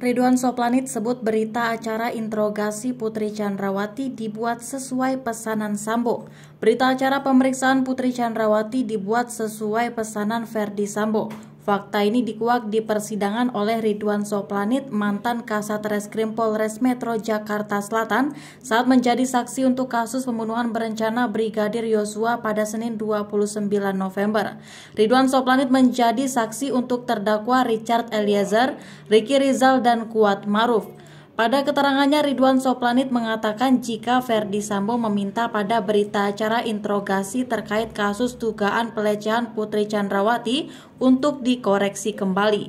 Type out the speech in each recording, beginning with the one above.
Ridwan Soplanit sebut berita acara interogasi Putri Chandrawati dibuat sesuai pesanan Sambo. Berita acara pemeriksaan Putri Chandrawati dibuat sesuai pesanan Verdi Sambo. Fakta ini dikuak di persidangan oleh Ridwan Soplanit, mantan Kasat Reskrim Polres Metro Jakarta Selatan, saat menjadi saksi untuk kasus pembunuhan berencana Brigadir Yosua pada Senin 29 November. Ridwan Soplanit menjadi saksi untuk terdakwa Richard Eliezer, Ricky Rizal, dan Kuat Maruf. Pada keterangannya, Ridwan Soplanit mengatakan jika Verdi Sambo meminta pada berita acara interogasi terkait kasus dugaan pelecehan Putri Chandrawati untuk dikoreksi kembali.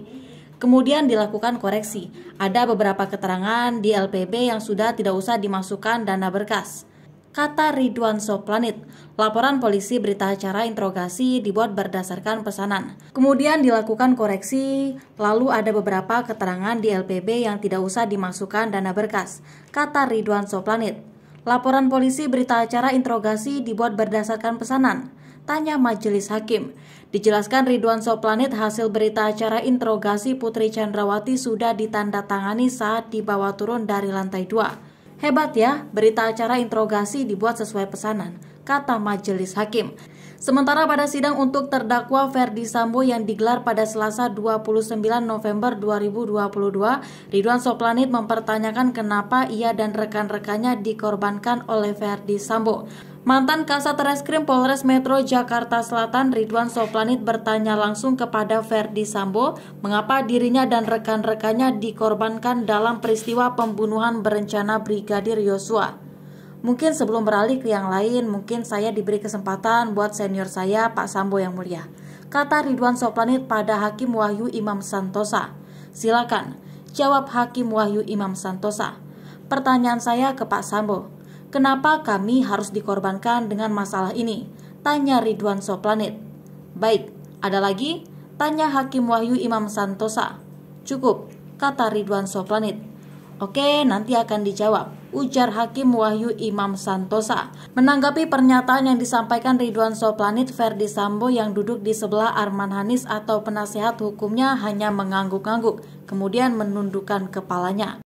Kemudian dilakukan koreksi. Ada beberapa keterangan di LPB yang sudah tidak usah dimasukkan dana berkas kata Ridwan Soplanit. Laporan polisi berita acara interogasi dibuat berdasarkan pesanan. Kemudian dilakukan koreksi, lalu ada beberapa keterangan di LPB yang tidak usah dimasukkan dana berkas, kata Ridwan Soplanit. Laporan polisi berita acara interogasi dibuat berdasarkan pesanan. Tanya majelis hakim. Dijelaskan Ridwan Soplanit hasil berita acara interogasi Putri Chandrawati sudah ditandatangani saat dibawa turun dari lantai 2. Hebat ya, berita acara interogasi dibuat sesuai pesanan, kata majelis hakim. Sementara pada sidang untuk terdakwa Ferdi Sambo yang digelar pada Selasa 29 November 2022, Ridwan Soplanit mempertanyakan kenapa ia dan rekan-rekannya dikorbankan oleh Ferdi Sambo. Mantan Kasat Reskrim Polres Metro Jakarta Selatan Ridwan Soplanit bertanya langsung kepada Verdi Sambo mengapa dirinya dan rekan-rekannya dikorbankan dalam peristiwa pembunuhan berencana Brigadir Yosua. Mungkin sebelum beralih ke yang lain, mungkin saya diberi kesempatan buat senior saya Pak Sambo yang mulia. Kata Ridwan Soplanit pada Hakim Wahyu Imam Santosa. Silakan, jawab Hakim Wahyu Imam Santosa. Pertanyaan saya ke Pak Sambo Kenapa kami harus dikorbankan dengan masalah ini? Tanya Ridwan Soplanit. Baik, ada lagi? Tanya Hakim Wahyu Imam Santosa. Cukup, kata Ridwan Soplanit. Oke, nanti akan dijawab, ujar Hakim Wahyu Imam Santosa. Menanggapi pernyataan yang disampaikan Ridwan Soplanit, Ferdi Sambo yang duduk di sebelah Arman Hanis atau penasehat hukumnya hanya mengangguk-angguk, kemudian menundukkan kepalanya.